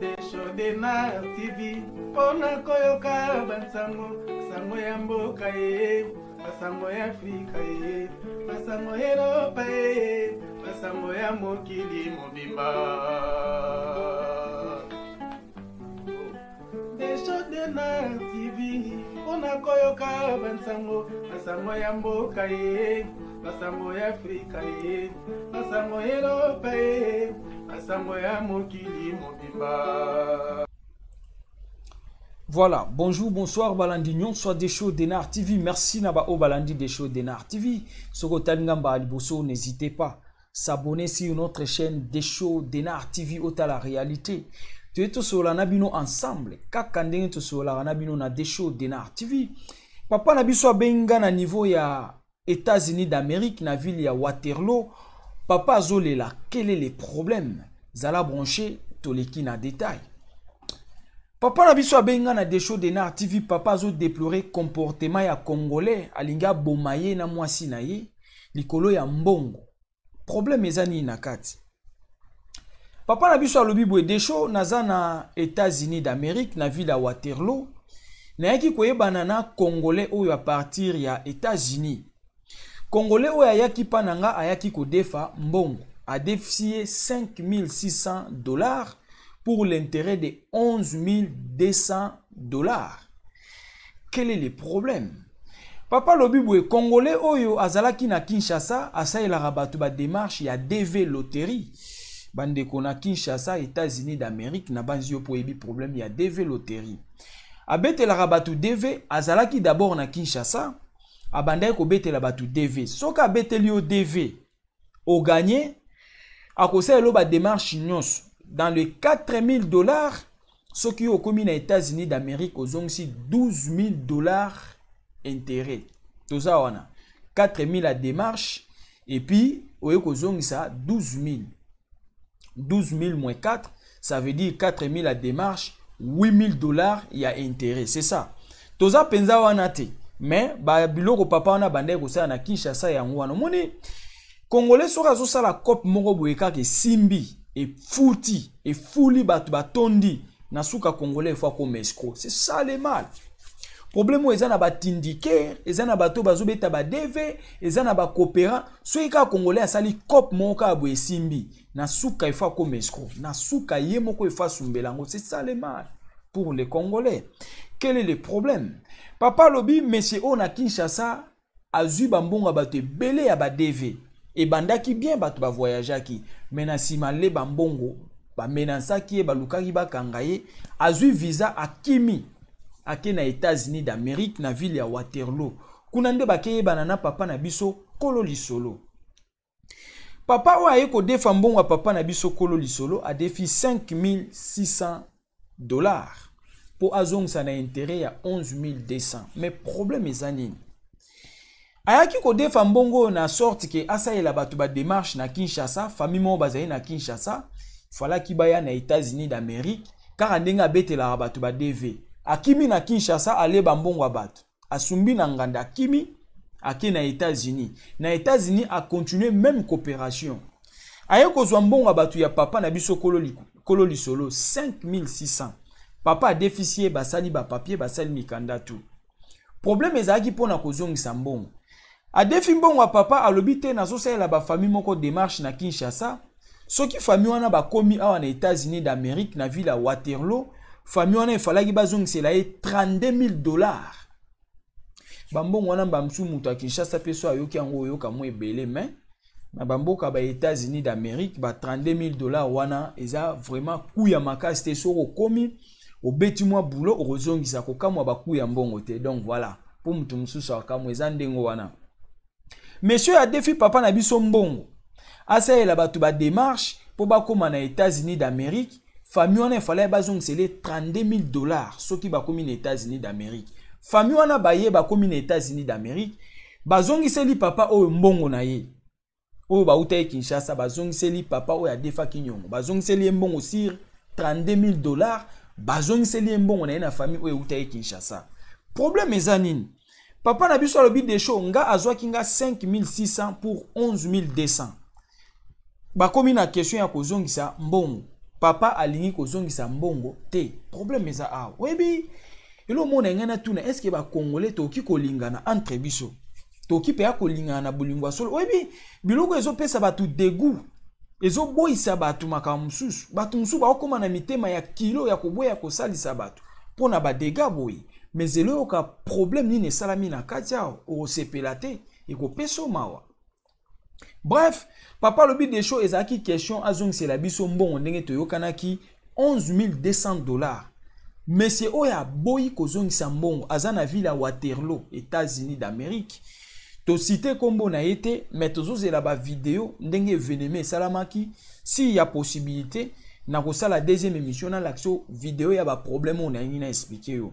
deshodenar tv mpona koyoka bansango sango ya mboka ye basango ya afrika ye basango ya eropa ye basango ya mokili mobimba deshodenar tv mpona koyoka bansango basango ya mboka ye basango ya afrika ye basango ya eropa ye Voilà, bonjour, bonsoir, Balandi soit des d'Enar TV. Merci Naba au Balandi des shows d'Enar TV. Ngamba Aliboso, n'hésitez pas. S'abonner sur notre chaîne des shows d'Enar TV au la réalité. Tu es tout sur Nabino ensemble. Kakandeng tout sur Nabino na des d'Enar TV. Papa Nabiso Benga na niveau ya États-Unis d'Amérique, na ville ya Waterloo. Papa Zolela, quel est le problème? zala branché toleki na détail papa na biso abengi nga na desho denar tv papa azodeplore comportema ya congolais alingi aboma ye na mwasi na ye likolo ya mbongo probleme eza nini na kati papa na biso alobi boye desho naza na états-unis d'amérique na ville ya waterloo nayaki koyebana na congolais oyo apartir ya états-unis congolais oyo ayaki mpa na nga ayaki kodefa mbongo a défié 5600 dollars pour l'intérêt de 11 200 dollars. Quel est le problème Papa Lobibwe, Congolais Oyo, Azalaki na Kinshasa, rabattu ba démarche, y a DV Loterie. Bande kona Kinshasa, États-Unis d'Amérique, na pas poebi problème, y a DV Loterie. a rabattu DV, Azalaki d'abord na Kinshasa, abandai ko betela batu DV. Soka beteli yo DV, au gagné, de la démarche dans dans 4 000 dollars est commis aux états-unis d'amérique 12 000 dollars intérêt a. wana 000 à démarche Et puis, a 12 000. 12 000 moins 4 ça veut dire 4 000 à démarche 8 000 dollars a intérêt c'est ça toza mpenza wana te bah le papa wana a kosala nakisha kinshasa y'a un omoni congolais soki azosala cope moko boye kaka esimbi efuti efuli bato batondi na suka congolais efo akoma escro c'est ça le mal problème oyo eza na batindikere eza na bato oyo bazobeta badv eza na bacoopérant soki kaka congolais asali cope moko kaka boye esimbi na suka efo akoma escro na suka ye moko efo asumbela yango c'est ça le mal pour les congolais quel est le problème papa alobi monsieur oyo na kinshasa azwi bambongo ya bato ebele ya badv ebandaki bien bato bavoyageaki me na nsima le bambongo bamenasaki ye balukaki bakanga ye azwi visa akimi ake na états-unis d'amérique na ville ya waterloo kuna nde bakeyebana na papa na biso kolo lisolo papa oyo aye kodefa mbongo ya papa na biso kolo lisolo adefi 5600 dollars mpo azongisa na intere ya 11200 me probleme eza nini ayaki kodefa mbongo na sorte ke asalela bato bademarshe na kinshasa famille moko bazali na kinshasa falaki baya na états-unis d'amérique kaka ndenge abetelaka bato badv akimi na kinshasa aleba mbongo ya bato asumbi na nganda akimi ake na états-unis na états-unis akontinue même coopération aye kozwa mbongo ya bato ya papa na biso kolo lisolo 5600 papa adefisie basali bapapie basali mikanda tu probleme ezalaki mpo na kozongisa mbongo adefi mbongo ya papa alobi te nazosalela bafamille moko démarche na kinshasa soki famille wana bakomi awa na états-unis d'amérique na ville ya waterloo famille wana efalaki bazongisela ye 32000 dollars bambongo wana bamosu moto ya kinshasa mpe so ayoki yango oyoka mwa ebele me na bamboka ba états-unis d'amérique ba 32000 dollars wana eza vraiment ku ya makasi te soki okomi obeti mwa bulo okozongisa kokamwa baku ya mbongo te donc voilà mpo moto mosusu akamwa eza ndenge wana monsieur adefi papa na biso mbongo asalela bato bademarshe mpo bakóma na états-unis d'amérique fami wana efalai bazongisela 32000 dollars soki bakómi na états-unis d'amérique fami wana baye bakómi na états-unis d'amérique bazongiseli papa oyo mbongo na ye oyo bauta ye kinshasa bazongiseli papa oyo adefaki nyongo bazongiseli ye mbongo sur 32000 dollars bazongiseli ye mbongo na ye na fami oyo euta ye kinshasa problème eza nini papa na biso alobi desho nga azwaki nga 5600 pour 11200 bakomi na question ya kozongisa mbongo papa alingi kozongisa mbongo te problème eza awa oyebi elomona ngai natuna estceke bakongole tokoki kolingana entre biso tokoki mpe ya kolingana na bolingo ya solo oyebi biloko ezopesa bato degu ezoboyisa bato makambo mosusu bato mosusu baokóma na mitema ya kilo ya koboya kosalisa bato mpo na badega boye Mais zelo le problème salamine à na ou awa et et peso mawa bref papa est à qui question la biso mbongo ndenge 11 200 dollars mesie oyo ko zong sa bon azana ville à waterloo états-unis d'amérique cité kombo na ye te la ba vidéo ndenge salamaki s'il si a possibilité nakosala deuxième émission nalakisa video ya baproblème oyo nayengi naexplike yo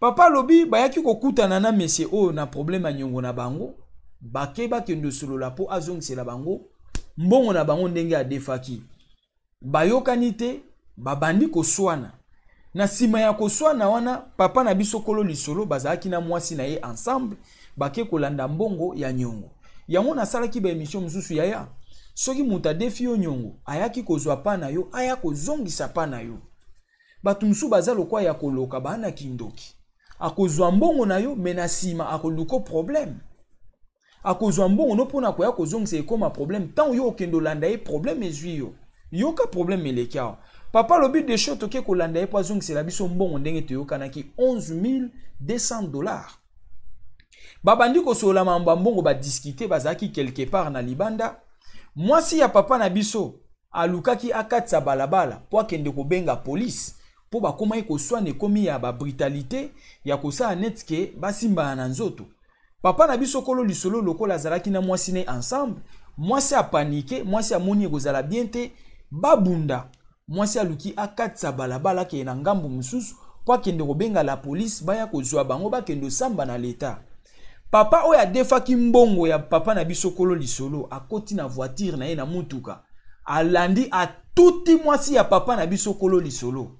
papa alobi bayaki kokutana na mese oyo na problème ya niongo na bango bake bakende osolola mpo azongisela bango mbongo na bango ndenge adefaki bayokani te babandi koswana na nsima ya koswana wana papa na biso kolo lisolo bazalaki na mwasi na ye ensemble bake kolanda mbongo ya niongo yango nasalaki baémission mosusu yaya soki moto adefi yo nyongo ayaki kozwa pa na yo aya kozongisa pa na yo bato mosusu baza lokwa ya koloka baana kindoki akozwa mbongo na yo me na nsima akoluka problème akozwa mbongo no mpona koya kozongisa ekóma problème ntango yo okende olanda ye problème ezwi yo yoka problème eleki awa papa alobi desho toke kolanda ye mpo azongisela biso mbongo ndenge toyokanaki 11200 dollars babandi kosololama mambo ya mbongo badiskite bazalaki quelque part na libanda mwasi ya papa na biso alukaki akatisa balabala mpo akende kobenga polise mpo bakomaki koswane ekomi ya babritalité ya kosala neti ke basimbana na nzoto papa na biso kolo lisolo lokola azalaki na mwasi ne ensemble mwasi apanike mwasi amoni ekozala bien te babunda mwasi aluki akatisa balabala akeye na ngambu mosusu mpo akende kobenga la polise baya kozwa bango bakende osamba na leta papa oyo adefaki mbongo ya papa na biso kolo lisolo akoti na voitire na ye na mutuka alandi atuti mwasi ya papa na biso kolo lisolo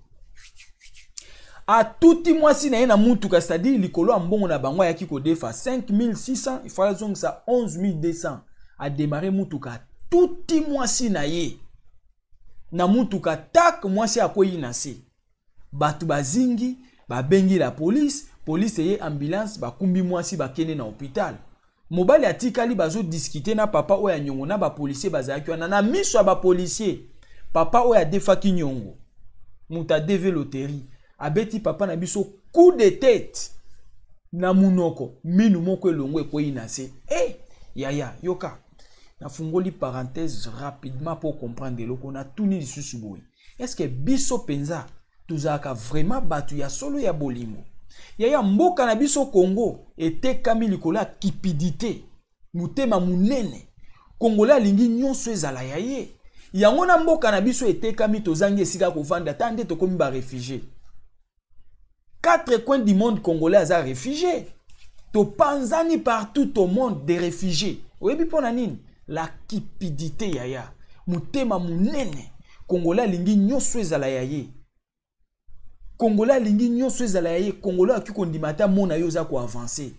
atuti mwasi na ye na mutuka c'est-à-dire likolo ya mbongo na bango ayaki kodefa 5600 ifal azongisa 11200 ademare mutuka atuti mwasi na ye na mutuka tak mwasi akwei na se bato bazingi babengi la polise polisi eye ambulance bakumbi mwasi bakende na hôpital mobali atikali bazodiskute na papa oyo anyongo na bapolisier bazalaki wana na miso ya bapolisier papa oyo adefaki nyongo moto adeve loterie abeti papa na biso coup de tête na munoko minu moko elongo ekweyi na se e eh, hey, yaya yoka nafungoli parenthèse rapidement mpo comprendre eloko natuni lisusu boye estce biso mpenza tozalaka vraiment bato ya solo ya bolingo yaya mboka na biso kongo etekami likolo ya kipidite motema monene kongole alingi nyonso ezala ya ye yango na mboka na biso etekami tozangi esika kovanda ata nde tokomi barefugie quatre coins du monde congolais aza refugie topanzani partout au monde de refugie oyebi mpona nini la kipidite yaya motema monene kongole alingi nyonso ezala ya ye kongola alingi nyonso ezala ye kongola akoki kondima ata mona ye oza koavanse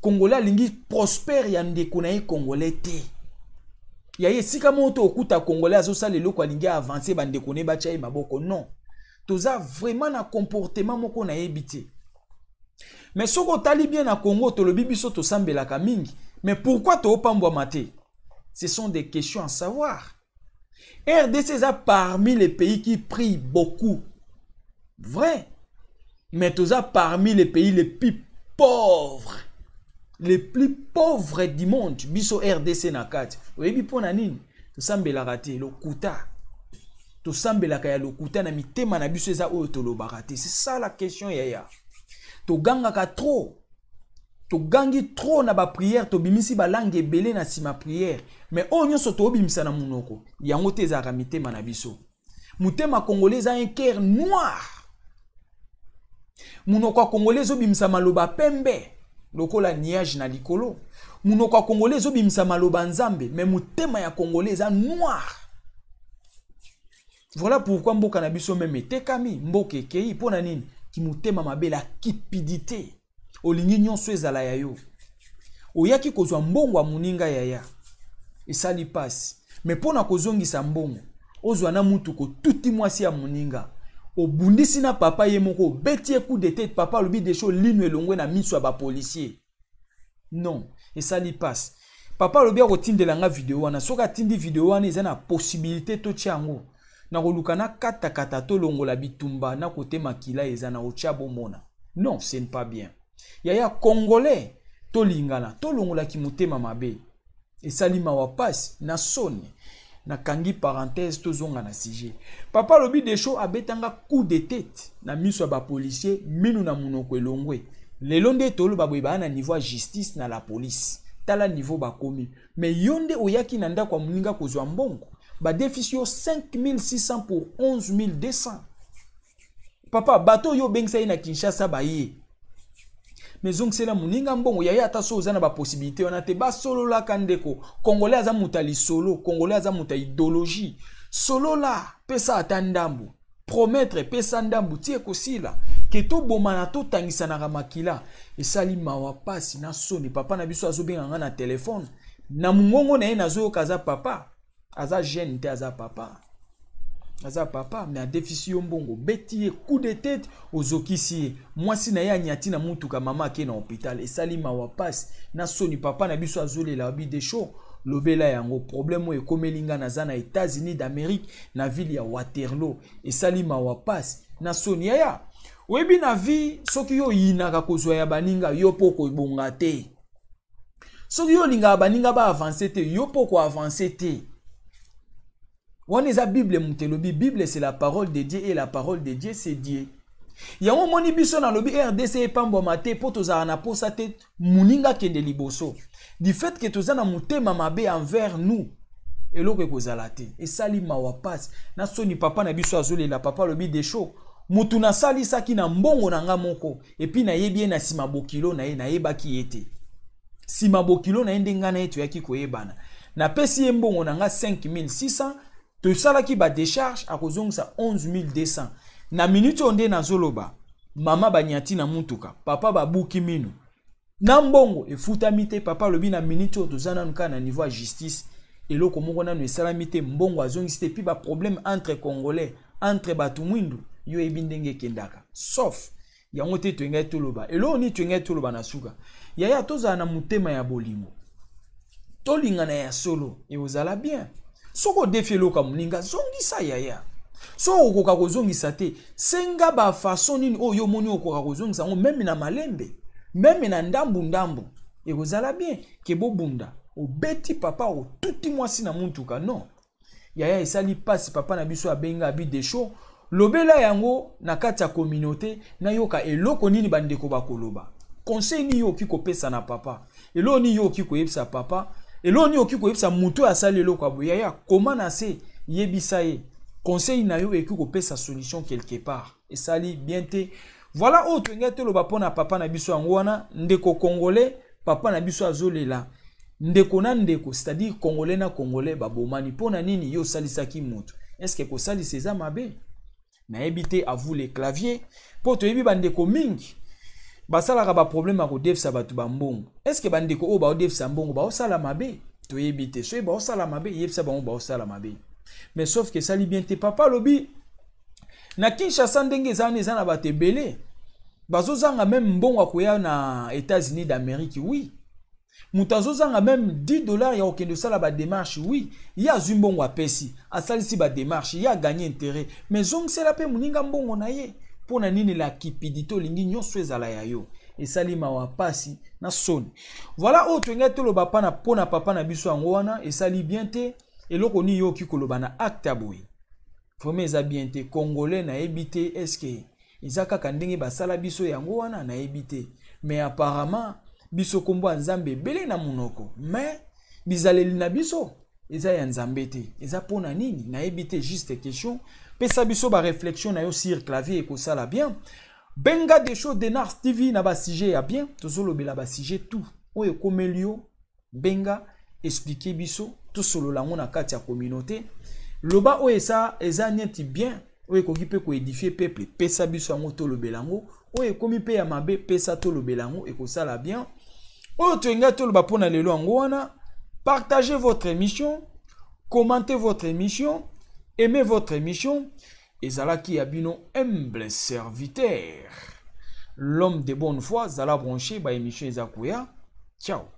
kongola alingi prospere ya ndeko na ye kongolais te ya ye esika moko to okuta kongolais azosala eloko alingi avanse bandeko na ye batya ye maboko non toza vraiment na comportement moko nayebi te mais soki otali bien na congo tolobi biso tosambelaka mingi mais pourquoi toopambwama maté? ce sont des questions à savoir rdc eza parmi les pays qui prie beaucoup Vrai. Mais as parmi les pays les plus pauvres. Les plus pauvres du monde. Biso RDC nakati. Oyebi tu nini? la te lokuta tosambelaka Le lokuta na mitema na biso eza oyo tolobaka c'est ça la question yaya ka trop gangi trop na tu tobimisi langue belé na sima prière mais on nyonso toobimisa na monoko ya te ezalaka mitema na biso Moutema congolais a un cœur noir monoko ya kongole ezobimisa maloba pembe lokola niage na likolo monoko ya kongole ezobimisa maloba nzambe me motema ya kongole eza noire voilà pourquoi mboka na biso meme etekami mboka ekei mpo na nini ti motema mabe la kipidité olingi nyonso ezala ya yo oyaki kozwa mbongo ya moninga yaya esali mpasi me mpo na kozongisa mbongo ozwa na mutuko tuti mwasi ya moninga obundisi na papa ye moko obeti ye coup de tete papa alobi desho lino elongwe na miso ya bapolisier non esali passe papa alobi akotindela nga video wana soki atindi video wana eza na possibilité totya yango nakoluka nakatakata tolongola bitumba nakote makila eza na otya bomona non ce ne pas bien yaya congolais tolingana tolongolaki motema mabe esali mawa pasi na soni nakangi parenthèse tozonga na sujet papa alobi desho abetanga coup de tête na miso ya bapolisier minu na monoko elongwe lelo nde toloba boye baa na niveau ya justice na la polise tala niveau bakomi me yo nde oyaki na ndako ya moninga kozwa mbongo badefisi yo 5600 pour 11200 papa bato oyo obengisa ye na kinshasa baye me ezongisela moninga mbongo yaya ata so oza na baposibilité wana te basololaka ndeko kongole aza moto ya lisolo kongole aza moto ya idéologie solola pesa ata ndambu prometre pesa ndambu ti ekosila ke tobomana totangisanaka makila esali mawa mpasi na soni papa na biso azobenga nga na telefone na mongongo na ye nazoyoka aza papa aza jeune te aza papa aza papa me adefisi yo mbongo obeti ye coup de tete ozokisi ye mwasi na ye anyati na motuka mama ake na hôpital esali mawa pasi na soni papa na biso azolela abi de show lobela yango problème oyo ekomeli ngai naza na états-unis d'amérique na ville ya waterloo esali mawa pasi na soni yaya oyebi na vie soki yo oyinaka kozwa ya baninga yo mpo koebonga te soki yo olingaka baninga baavanse te yo mpo koavanse te wana bible mutelobi bible c'est la parole de Dieu et la parole de Dieu c'est Dieu Ya moni biso na lobi rdc Pambo te poto za na posa te kende kende liboso du fait que toza na mama mabe envers nous eloko ekozala Et sali mawa passe. na soni papa na biso la papa alobi sali sa ki na mbongo na nga moko puis na ye na nsima bokilo na ye ki ye te nsima bokilo na ye nde ngai na ye bana. Na napesi ye mbongo na nga 5600 tosalaki badesharge akozongisa 11200 na miniti oyo nde nazoloba mama banyati na mutuka papa babuki mino na mbongo efutami te papa alobi na miniti oyo toza nanu kaka na niveau ya justice eloko moko nanu esalami te mbongo azongisi te mpi baproblème entre congolais entre bato mwindu yo oyebi ndenge ekendaka sauf yango te toyengai toloba eloko nini toyengai toloba na suka yaya tozala na motema ya bolingo tolingana ya solo ekozala bien soki odefi eloko ya moninga zongisa yaya soki okoka kozongisa te senga bafaso nini oyo oh, yo omoni okoka kozongisa yango meme na malembe meme na ndambundambu ekozala bien ke bobunda obeti papa otuti mwasi na motuka non yaya esali mpasi papa na biso abenga abi desho lobela yango na kati ya kominauté nayoka eloko nini bandeko bakoloba conseil nini yo okoki kopesa na papa eloko nini yo okoki koyebisa papa eloko nini okoki koyebisa motu oyo asali eloko ya boye aya koma na se yebisa ye conseil na yo ekoki kopesa solution quelque part esali bien te voilà oyo tolingai toloba mpo na papa na biso yango wana ndeko congolais papa na biso azolela ndeko na ndeko c'est-à-dire congolais na congolais babomani mpo na nini ye osalisaki motu estce kosalisa eza mabe nayebi te avu le clavier mpo toyebi bandeko mingi basalaka baproblème ya kodefisa bato bambongo eske bandeko oyo baodefisa mbongo baosala mabe toyebi te soki baosala mabe yebisa bango baosala mabe mais sauf ke esali bien te papa alobi na kinshasa ndenge eza wana eza na bato ebele bazozanga meme mbongo akoya na états-unis d'amérique oui moto azozanga meme 10 dollar ya kokende osala bademarshe wi ye azwi mbongo apesi asalisi bademarshe ye aganye intere mais zongisela mpe moninga mbongo na ye mpo na nini la cupidité olingi nyonso ezala ya yo esali mawa pasi na soni voilà oyo tolingai toloba pana mpo na papa na biso yango wana esali bien te eloko nini yo okoki koloba na acte ya boye vraimen eza bien te congolais nayebi te eske eza kaka ndenge basala biso yango wana nayebi te mais apparemment biso kombo ya nzambe ebele na monoko mais bizaleli na biso eza ya nzambe te eza mpo na nini nayebi te juste question pesa biso ba réflexion na yo sur clavier ekosala bien benga de show denars tv na ba sujet ya bien tozolobela ba sujet tout oyo ekomeli komelio. benga expliquer biso tout solo na kati ya communauté loba oyo eza eza neti bien oyo ekoki pe édifier peuple pesa biso yango tolobela yango e komi pe ya mabe belango. E ko sala bien oyo toyengai toloba mpo na lelo yango wana partagez votre émission commentez votre émission aimez votre émission ezalaki abino humble serviteur l'homme de bonne foi zala branché ba émission ezakuya ciao